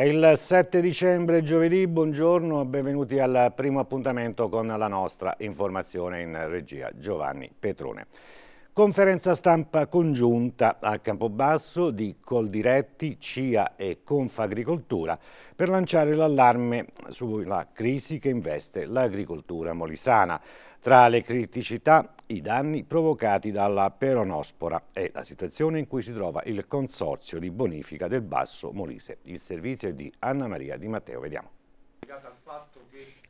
È il 7 dicembre, giovedì, buongiorno, benvenuti al primo appuntamento con la nostra informazione in regia Giovanni Petrone. Conferenza stampa congiunta a Campobasso di Coldiretti, CIA e Confagricoltura per lanciare l'allarme sulla crisi che investe l'agricoltura molisana. Tra le criticità i danni provocati dalla peronospora e la situazione in cui si trova il consorzio di bonifica del Basso Molise. Il servizio è di Anna Maria Di Matteo, vediamo.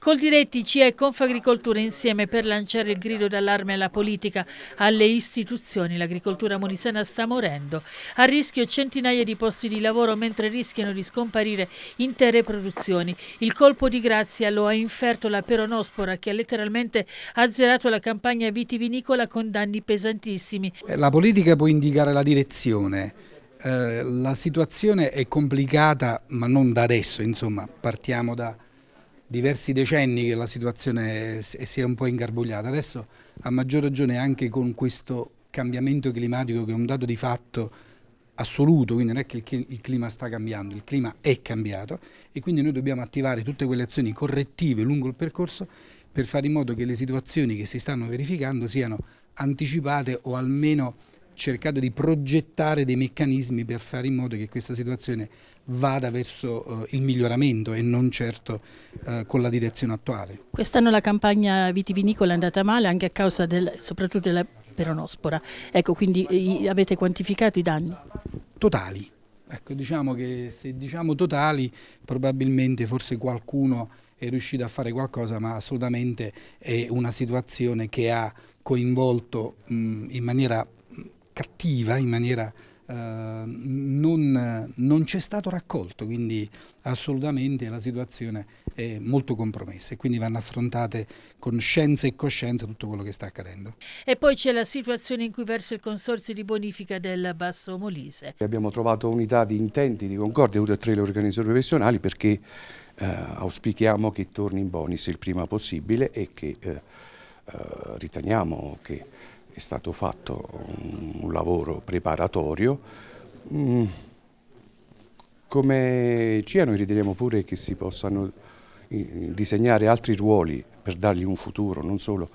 Coldiretti, CIE e Confagricoltura insieme per lanciare il grido d'allarme alla politica, alle istituzioni. L'agricoltura molisana sta morendo. A rischio centinaia di posti di lavoro mentre rischiano di scomparire intere produzioni. Il colpo di grazia lo ha inferto la peronospora che ha letteralmente azzerato la campagna vitivinicola con danni pesantissimi. Eh, la politica può indicare la direzione, eh, la situazione è complicata ma non da adesso, insomma partiamo da diversi decenni che la situazione eh, si è un po' ingarbugliata. Adesso a maggior ragione anche con questo cambiamento climatico che è un dato di fatto assoluto, quindi non è che il clima sta cambiando, il clima è cambiato e quindi noi dobbiamo attivare tutte quelle azioni correttive lungo il percorso per fare in modo che le situazioni che si stanno verificando siano anticipate o almeno cercato di progettare dei meccanismi per fare in modo che questa situazione vada verso eh, il miglioramento e non certo eh, con la direzione attuale. Quest'anno la campagna vitivinicola è andata male anche a causa del, soprattutto della peronospora, ecco quindi eh, avete quantificato i danni? Totali, ecco diciamo che se diciamo totali probabilmente forse qualcuno è riuscito a fare qualcosa ma assolutamente è una situazione che ha coinvolto mh, in maniera cattiva in maniera Uh, non, non c'è stato raccolto, quindi assolutamente la situazione è molto compromessa e quindi vanno affrontate con scienza e coscienza tutto quello che sta accadendo. E poi c'è la situazione in cui verso il Consorzio di Bonifica del Basso Molise. Abbiamo trovato unità di intenti, di concordia, tutte e tre le organizzazioni professionali perché eh, auspichiamo che torni in Bonis il prima possibile e che eh, eh, riteniamo che è stato fatto un lavoro preparatorio. Mm, come CIA noi riteniamo pure che si possano eh, disegnare altri ruoli per dargli un futuro, non solo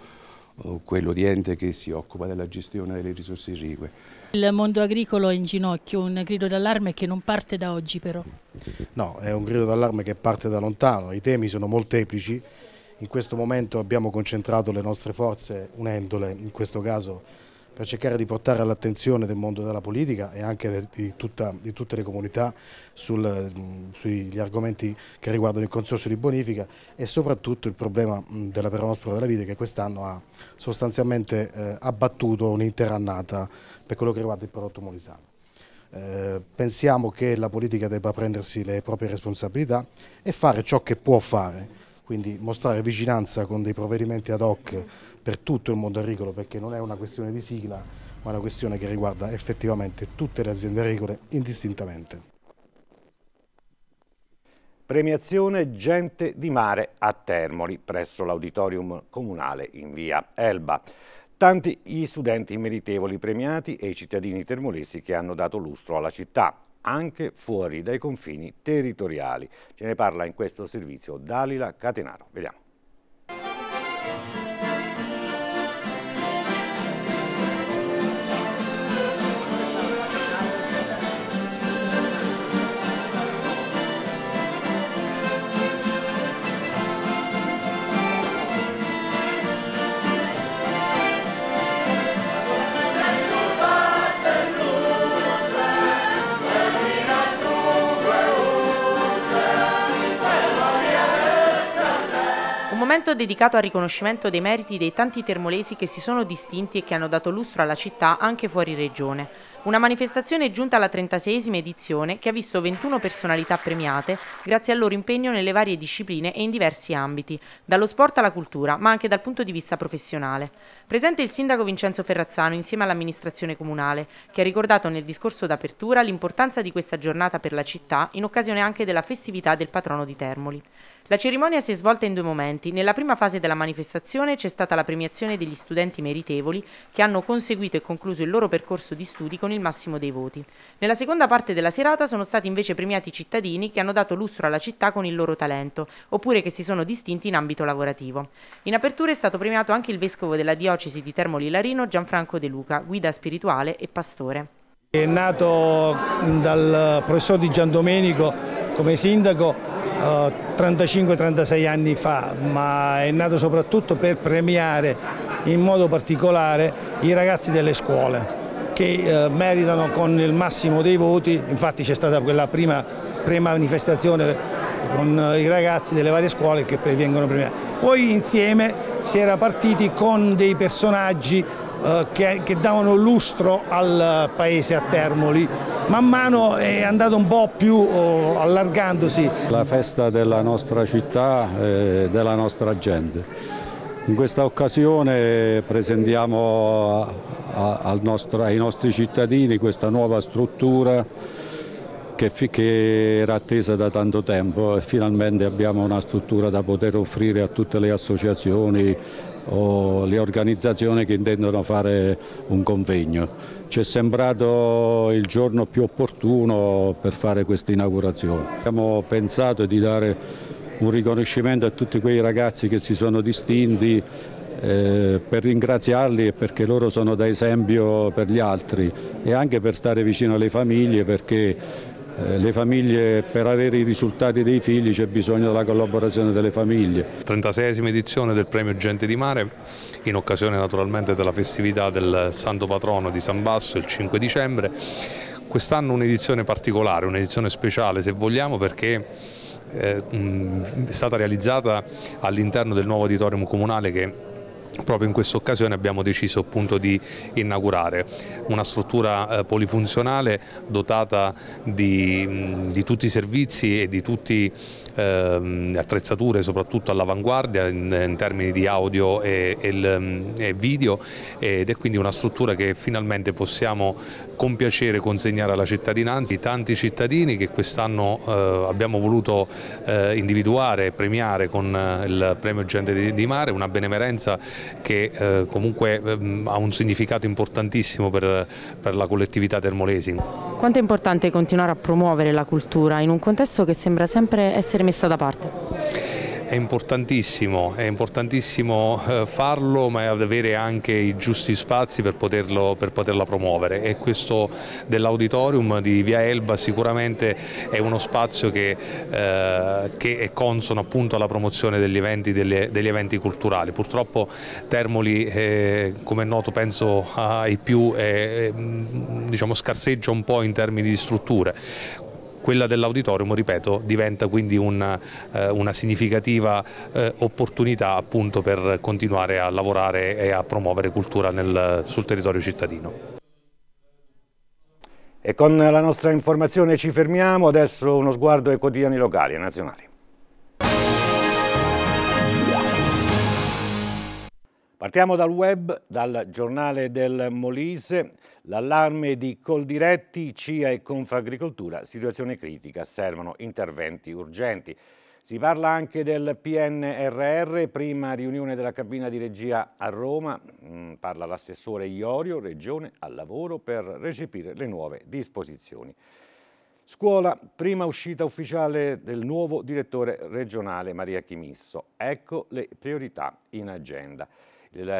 oh, quello di ente che si occupa della gestione delle risorse irrigue. Il mondo agricolo è in ginocchio, un grido d'allarme che non parte da oggi però. No, è un grido d'allarme che parte da lontano, i temi sono molteplici in questo momento abbiamo concentrato le nostre forze unendole in questo caso per cercare di portare all'attenzione del mondo della politica e anche di, tutta, di tutte le comunità sul, sugli argomenti che riguardano il consorzio di bonifica e soprattutto il problema della peronospora della vite che quest'anno ha sostanzialmente eh, abbattuto un'intera annata per quello che riguarda il prodotto molisano. Eh, pensiamo che la politica debba prendersi le proprie responsabilità e fare ciò che può fare quindi mostrare vicinanza con dei provvedimenti ad hoc per tutto il mondo agricolo perché non è una questione di sigla ma una questione che riguarda effettivamente tutte le aziende agricole indistintamente. Premiazione Gente di Mare a Termoli presso l'auditorium comunale in via Elba. Tanti gli studenti meritevoli premiati e i cittadini termolesi che hanno dato lustro alla città anche fuori dai confini territoriali. Ce ne parla in questo servizio Dalila Catenaro. Vediamo. L'evento dedicato al riconoscimento dei meriti dei tanti termolesi che si sono distinti e che hanno dato lustro alla città anche fuori regione. Una manifestazione giunta alla 36esima edizione che ha visto 21 personalità premiate grazie al loro impegno nelle varie discipline e in diversi ambiti, dallo sport alla cultura, ma anche dal punto di vista professionale. Presente il sindaco Vincenzo Ferrazzano insieme all'amministrazione comunale, che ha ricordato nel discorso d'apertura l'importanza di questa giornata per la città in occasione anche della festività del patrono di Termoli. La cerimonia si è svolta in due momenti. Nella prima fase della manifestazione c'è stata la premiazione degli studenti meritevoli che hanno conseguito e concluso il loro percorso di studi con il massimo dei voti. Nella seconda parte della serata sono stati invece premiati i cittadini che hanno dato lustro alla città con il loro talento, oppure che si sono distinti in ambito lavorativo. In apertura è stato premiato anche il vescovo della diocesi di Termoli Larino Gianfranco De Luca, guida spirituale e pastore. È nato dal professor Di Giandomenico come sindaco eh, 35-36 anni fa, ma è nato soprattutto per premiare in modo particolare i ragazzi delle scuole che eh, meritano con il massimo dei voti, infatti c'è stata quella prima pre-manifestazione con eh, i ragazzi delle varie scuole che vengono premiati. Poi insieme si era partiti con dei personaggi eh, che, che davano lustro al paese a Termoli, man mano è andato un po' più allargandosi. La festa della nostra città e della nostra gente. In questa occasione presentiamo nostro, ai nostri cittadini questa nuova struttura che, era attesa da tanto tempo e finalmente abbiamo una struttura da poter offrire a tutte le associazioni o le organizzazioni che intendono fare un convegno. Ci è sembrato il giorno più opportuno per fare questa inaugurazione. Abbiamo pensato di dare un riconoscimento a tutti quei ragazzi che si sono distinti eh, per ringraziarli e perché loro sono da esempio per gli altri e anche per stare vicino alle famiglie perché eh, le famiglie per avere i risultati dei figli c'è bisogno della collaborazione delle famiglie. 36esima edizione del premio Gente di Mare in occasione naturalmente della festività del Santo Patrono di San Basso il 5 dicembre. Quest'anno un'edizione particolare, un'edizione speciale se vogliamo perché eh, è stata realizzata all'interno del nuovo auditorium comunale che proprio in questa occasione abbiamo deciso appunto di inaugurare una struttura eh, polifunzionale dotata di, mm, di tutti i servizi e di tutte eh, le attrezzature soprattutto all'avanguardia in, in, termini di audio e, e, mm, e video ed è quindi una struttura che finalmente possiamo con piacere consegnare alla cittadinanza i tanti cittadini che quest'anno eh, abbiamo voluto eh, individuare e premiare con eh, il premio Gente di, di, Mare, una benemerenza che eh, comunque mh, ehm, ha un significato importantissimo per, per la collettività termolesi. Quanto è importante continuare a promuovere la cultura in un contesto che sembra sempre essere messa da parte? è importantissimo, è importantissimo eh, farlo ma è avere anche i giusti spazi per, poterlo, per poterla promuovere e questo dell'auditorium di Via Elba sicuramente è uno spazio che, eh, che è consono appunto alla promozione degli eventi, delle, degli eventi culturali. Purtroppo Termoli eh, come è noto penso ai più eh, eh diciamo, scarseggia un po' in termini di strutture, quella dell'auditorium, ripeto, diventa quindi una, eh, una significativa eh, opportunità appunto per continuare a lavorare e a promuovere cultura nel, sul territorio cittadino. E con la nostra informazione ci fermiamo, adesso uno sguardo ai quotidiani locali e nazionali. Partiamo dal web, dal giornale del Molise, l'allarme di Coldiretti, CIA e Confagricoltura, situazione critica, servono interventi urgenti. Si parla anche del PNRR, prima riunione della cabina di regia a Roma, mm, parla l'assessore Iorio, regione al lavoro per recepire le nuove disposizioni. Scuola, prima uscita ufficiale del nuovo direttore regionale Maria Chimisso. Ecco le priorità in agenda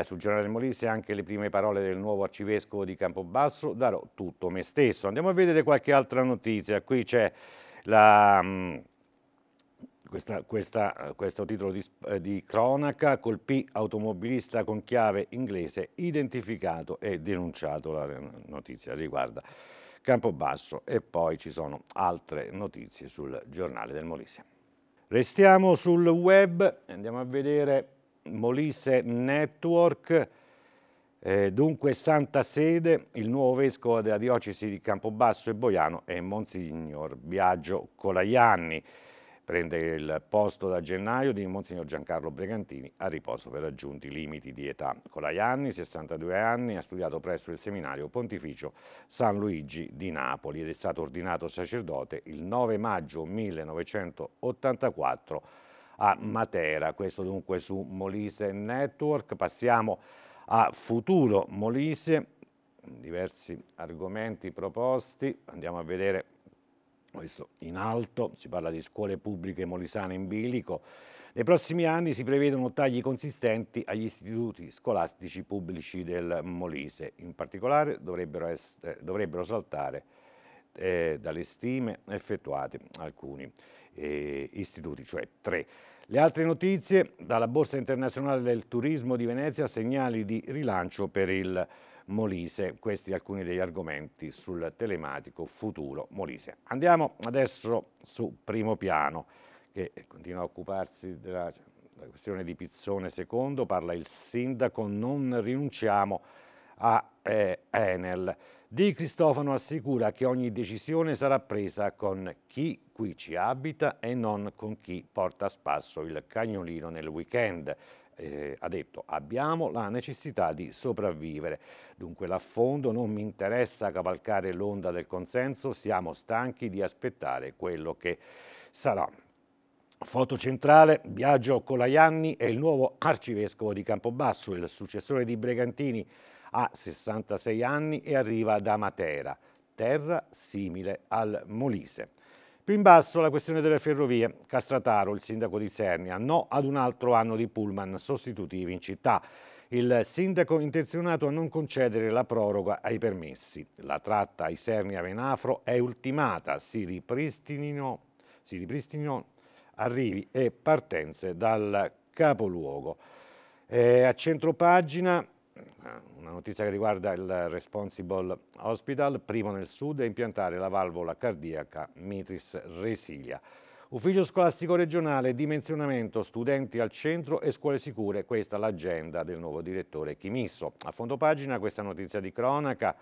sul giornale Molise anche le prime parole del nuovo arcivescovo di Campobasso, darò tutto me stesso. Andiamo a vedere qualche altra notizia, qui c'è la... Mm, questa, questa, questo titolo di, eh, di, cronaca colpì automobilista con chiave inglese identificato e denunciato, la notizia riguarda Campobasso e poi ci sono altre notizie sul giornale del Molise. Restiamo sul web, andiamo a vedere Molise Network, eh, dunque Santa Sede, il nuovo vescovo della diocesi di Campobasso e Boiano è Monsignor Biagio Colaianni. Prende il posto da gennaio di Monsignor Giancarlo Bregantini a riposo per raggiunti limiti di età. Colaianni, 62 anni, ha studiato presso il seminario pontificio San Luigi di Napoli ed è stato ordinato sacerdote il 9 maggio 1984 a Matera. Questo dunque su Molise Network. Passiamo a Futuro Molise, diversi argomenti proposti. Andiamo a vedere questo in alto, si parla di scuole pubbliche molisane in bilico. Nei prossimi anni si prevedono tagli consistenti agli istituti scolastici pubblici del Molise. In particolare dovrebbero, essere, dovrebbero saltare eh, dalle stime effettuate alcuni eh, istituti, cioè tre. Le altre notizie, dalla Borsa Internazionale del Turismo di Venezia, segnali di rilancio per il Molise. Questi alcuni degli argomenti sul telematico futuro Molise. Andiamo adesso su primo piano, che continua a occuparsi della, della questione di Pizzone II, parla il sindaco, non rinunciamo a a eh, Enel. Di Cristofano assicura che ogni decisione sarà presa con chi qui ci abita e non con chi porta a spasso il cagnolino nel weekend. Eh, ha detto abbiamo la necessità di sopravvivere. Dunque l'affondo non mi interessa cavalcare l'onda del consenso, siamo stanchi di aspettare quello che sarà. Foto centrale, Biagio Colaianni è il nuovo arcivescovo di Campobasso, il successore di Bregantini ha 66 anni e arriva da Matera, terra simile al Molise. Più in basso la questione delle ferrovie. Castrataro, il sindaco di Sernia, no ad un altro anno di pullman sostitutivi in città. Il sindaco intenzionato a non concedere la proroga ai permessi. La tratta ai Sernia venafro è ultimata, si ripristinino, si ripristinino arrivi e partenze dal capoluogo. Eh, a pagina eh, una notizia che riguarda il Responsible Hospital, primo nel sud a impiantare la valvola cardiaca Mitris Resilia. Ufficio scolastico regionale, dimensionamento, studenti al centro e scuole sicure, questa è l'agenda del nuovo direttore Chimisso. A fondo pagina questa notizia di cronaca,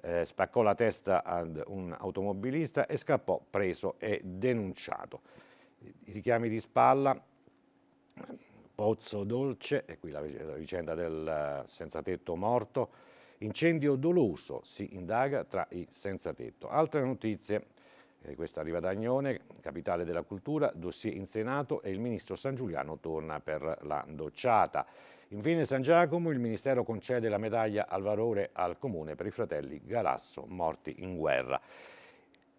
eh, spaccò la testa ad un automobilista e scappò preso e denunciato. I richiami di spalla Pozzo Dolce, e qui la vicenda del senza tetto morto, incendio doloso, si indaga tra i senza tetto. Altre notizie, eh, questa arriva da Agnone, capitale della cultura, dossier in Senato e il ministro San Giuliano torna per la docciata. Infine San Giacomo, il Ministero concede la medaglia al valore al Comune per i fratelli Galasso morti in guerra.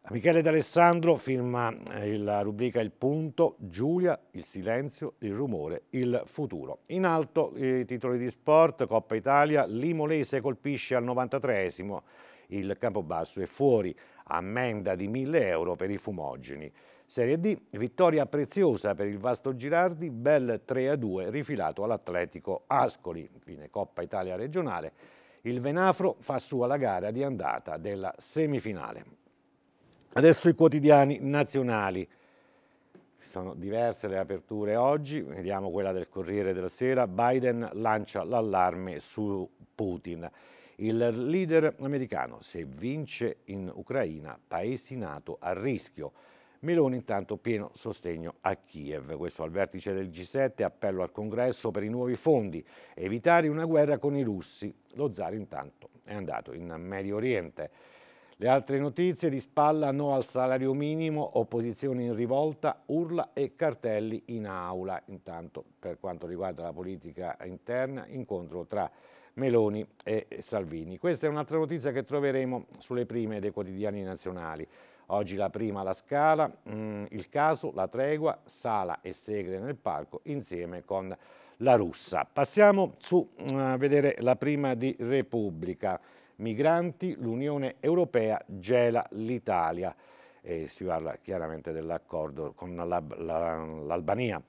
Michele D'Alessandro firma eh, la rubrica Il punto, Giulia, il silenzio, il rumore, il futuro. In alto i titoli di sport, Coppa Italia, Limolese colpisce al 93esimo, il Campobasso è fuori, ammenda di 1000 euro per i fumogeni. Serie D, vittoria preziosa per il Vasto Girardi, bel 3-2 rifilato all'Atletico Ascoli, fine Coppa Italia regionale. Il Venafro fa sua la gara di andata della semifinale. Adesso i quotidiani nazionali. Sono diverse le aperture oggi, vediamo quella del Corriere della Sera. Biden lancia l'allarme su Putin. Il leader americano, se vince in Ucraina, paesi NATO a rischio. Meloni intanto pieno sostegno a Kiev. Questo al vertice del G7, appello al congresso per i nuovi fondi, evitare una guerra con i russi. Lo zar intanto è andato in Medio Oriente. Le altre notizie di spalla no al salario minimo, opposizione in rivolta, urla e cartelli in aula. Intanto per quanto riguarda la politica interna, incontro tra Meloni e Salvini. Questa è un'altra notizia che troveremo sulle prime dei quotidiani nazionali. Oggi la prima la scala, mm, il caso, la tregua, Sala e Segre nel palco insieme con la russa. Passiamo su, mm, a vedere la prima di Repubblica migranti, l'Unione Europea gela l'Italia. E si parla chiaramente dell'accordo con l'Albania.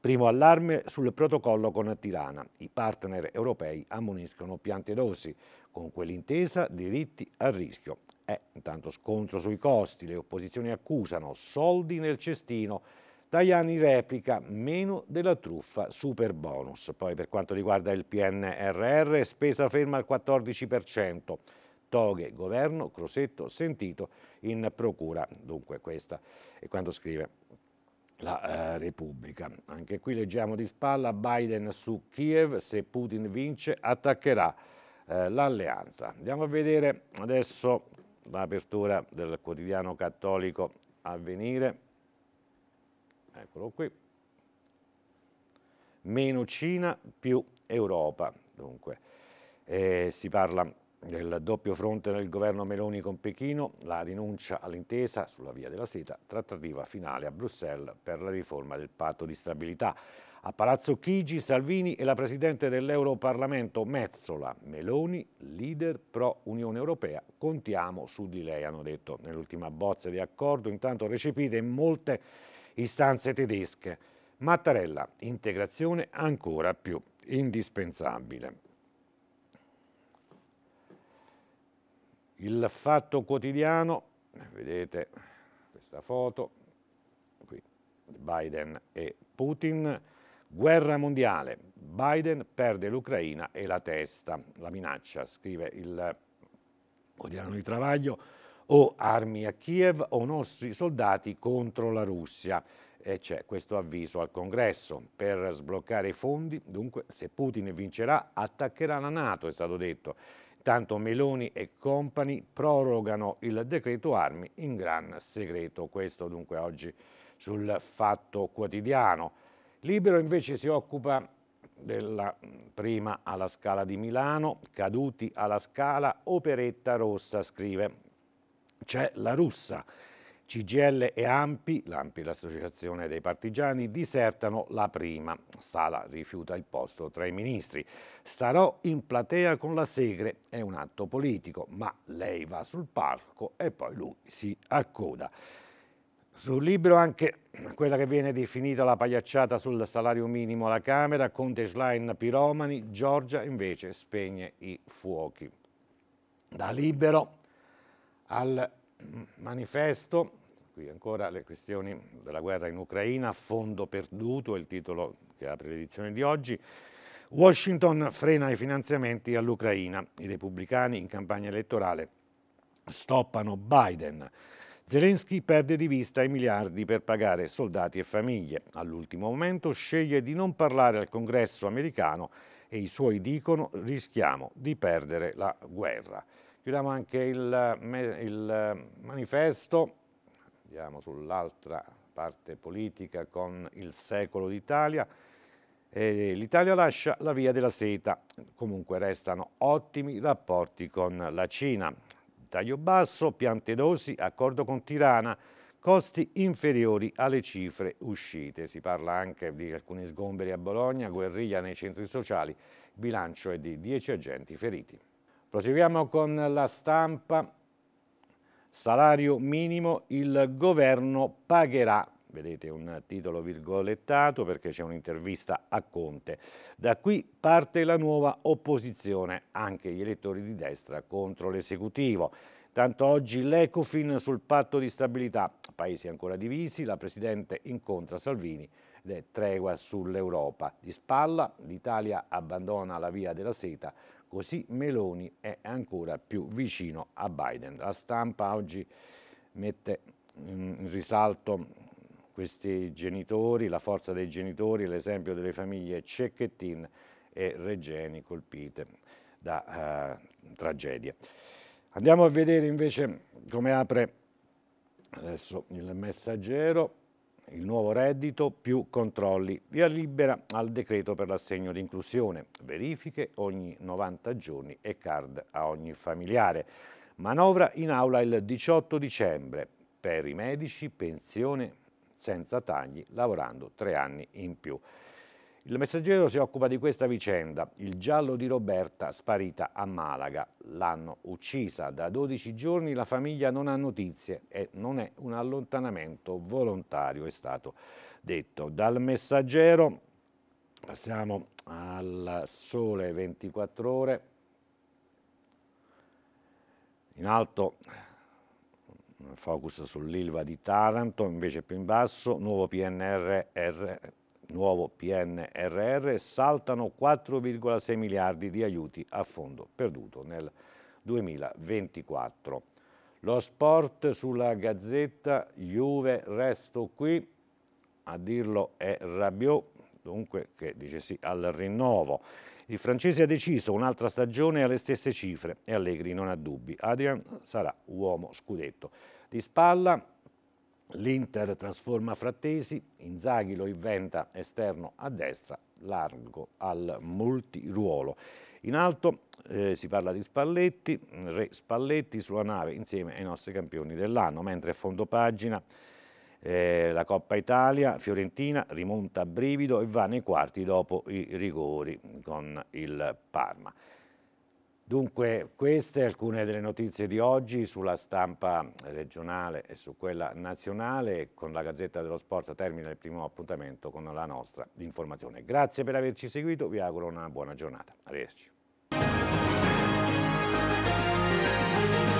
Primo allarme sul protocollo con Tirana. I partner europei ammoniscono Piantedosi. Con quell'intesa diritti a rischio. Eh, intanto scontro sui costi, le opposizioni accusano soldi nel cestino Tajani replica meno della truffa super bonus. Poi per quanto riguarda il PNRR, spesa ferma al 14%. Toghe, governo, Crosetto, sentito in procura. Dunque questa è quanto scrive la eh, Repubblica. Anche qui leggiamo di spalla Biden su Kiev, se Putin vince attaccherà eh, l'alleanza. Andiamo a vedere adesso l'apertura del quotidiano cattolico Avvenire eccolo qui, meno Cina più Europa, dunque eh, si parla del doppio fronte del governo Meloni con Pechino, la rinuncia all'intesa sulla via della seta, trattativa finale a Bruxelles per la riforma del patto di stabilità. A Palazzo Chigi, Salvini e la Presidente dell'Europarlamento Mezzola, Meloni, leader pro Unione Europea, contiamo su di lei, hanno detto nell'ultima bozza di accordo, intanto recepite in molte istanze tedesche. Mattarella, integrazione ancora più indispensabile. Il Fatto Quotidiano, vedete questa foto, qui Biden e Putin, guerra mondiale, Biden perde l'Ucraina e la testa, la minaccia, scrive il quotidiano di Travaglio, o armi a Kiev o nostri soldati contro la Russia. E c'è questo avviso al congresso. Per sbloccare i fondi, dunque, se Putin vincerà, attaccherà la Nato, è stato detto. Tanto Meloni e compagni prorogano il decreto armi in gran segreto. Questo dunque oggi sul fatto quotidiano. Libero invece si occupa della prima alla Scala di Milano, caduti alla Scala, operetta rossa, scrive. C'è la russa. CGL e Ampi, l'Ampi l'associazione dei partigiani, disertano la prima. Sala rifiuta il posto tra i ministri. Starò in platea con la Segre, è un atto politico, ma lei va sul palco e poi lui si accoda. Sul libro anche quella che viene definita la pagliacciata sul salario minimo alla Camera, Conte Schlein piromani, Giorgia invece spegne i fuochi. Da libero al manifesto, qui ancora le questioni della guerra in Ucraina, fondo perduto, il titolo che apre l'edizione di oggi, Washington frena i finanziamenti all'Ucraina, i repubblicani in campagna elettorale stoppano Biden. Zelensky perde di vista i miliardi per pagare soldati e famiglie. All'ultimo momento sceglie di non parlare al congresso americano e i suoi dicono rischiamo di perdere la guerra. Chiudiamo anche il, il manifesto, andiamo sull'altra parte politica con il secolo d'Italia. L'Italia lascia la via della seta, comunque restano ottimi rapporti con la Cina. Taglio basso, piante dosi, accordo con Tirana, costi inferiori alle cifre uscite. Si parla anche di alcuni sgomberi a Bologna, guerriglia nei centri sociali, bilancio è di 10 agenti feriti. Proseguiamo con la stampa. Salario minimo, il governo pagherà vedete un titolo virgolettato perché c'è un'intervista a Conte. Da qui parte la nuova opposizione, anche gli elettori di destra contro l'esecutivo. Tanto oggi l'Ecofin sul patto di stabilità, paesi ancora divisi, la Presidente incontra Salvini ed è tregua sull'Europa. Di spalla l'Italia abbandona la via della seta Così Meloni è ancora più vicino a Biden. La stampa oggi mette in risalto questi genitori, la forza dei genitori, l'esempio delle famiglie Cecchettin e Regeni colpite da eh, tragedie. Andiamo a vedere invece come apre adesso il messaggero il nuovo reddito più controlli, via libera al decreto per l'assegno di inclusione, verifiche ogni 90 giorni e card a ogni familiare. Manovra in aula il 18 dicembre, per i medici pensione senza tagli lavorando tre anni in più. Il messaggero si occupa di questa vicenda, il giallo di Roberta sparita a Malaga. L'hanno uccisa, da 12 giorni la famiglia non ha notizie e non è un allontanamento volontario, è stato detto. Dal messaggero passiamo al sole 24 ore. In alto focus sull'Ilva di Taranto, invece più in basso, nuovo PNRR nuovo PNRR saltano 4,6 miliardi di aiuti a fondo perduto nel 2024. Lo sport sulla Gazzetta, Juve resto qui, a dirlo è Rabiot, dunque che dice sì al rinnovo. Il francese ha deciso un'altra stagione alle stesse cifre e Allegri non ha dubbi. Adrian sarà uomo scudetto. Di spalla L'Inter trasforma Frattesi, Inzaghi lo inventa esterno a destra, largo al multiruolo. In alto eh, si parla di Spalletti, Re Spalletti sulla nave insieme ai nostri campioni dell'anno, mentre a fondo pagina eh, la Coppa Italia, Fiorentina rimonta a brivido e va nei quarti dopo i rigori con il Parma. Dunque queste alcune delle notizie di oggi sulla stampa regionale e su quella nazionale con la Gazzetta dello Sport termina il primo appuntamento con la nostra informazione. Grazie per averci seguito, vi auguro una buona giornata. Arrivederci.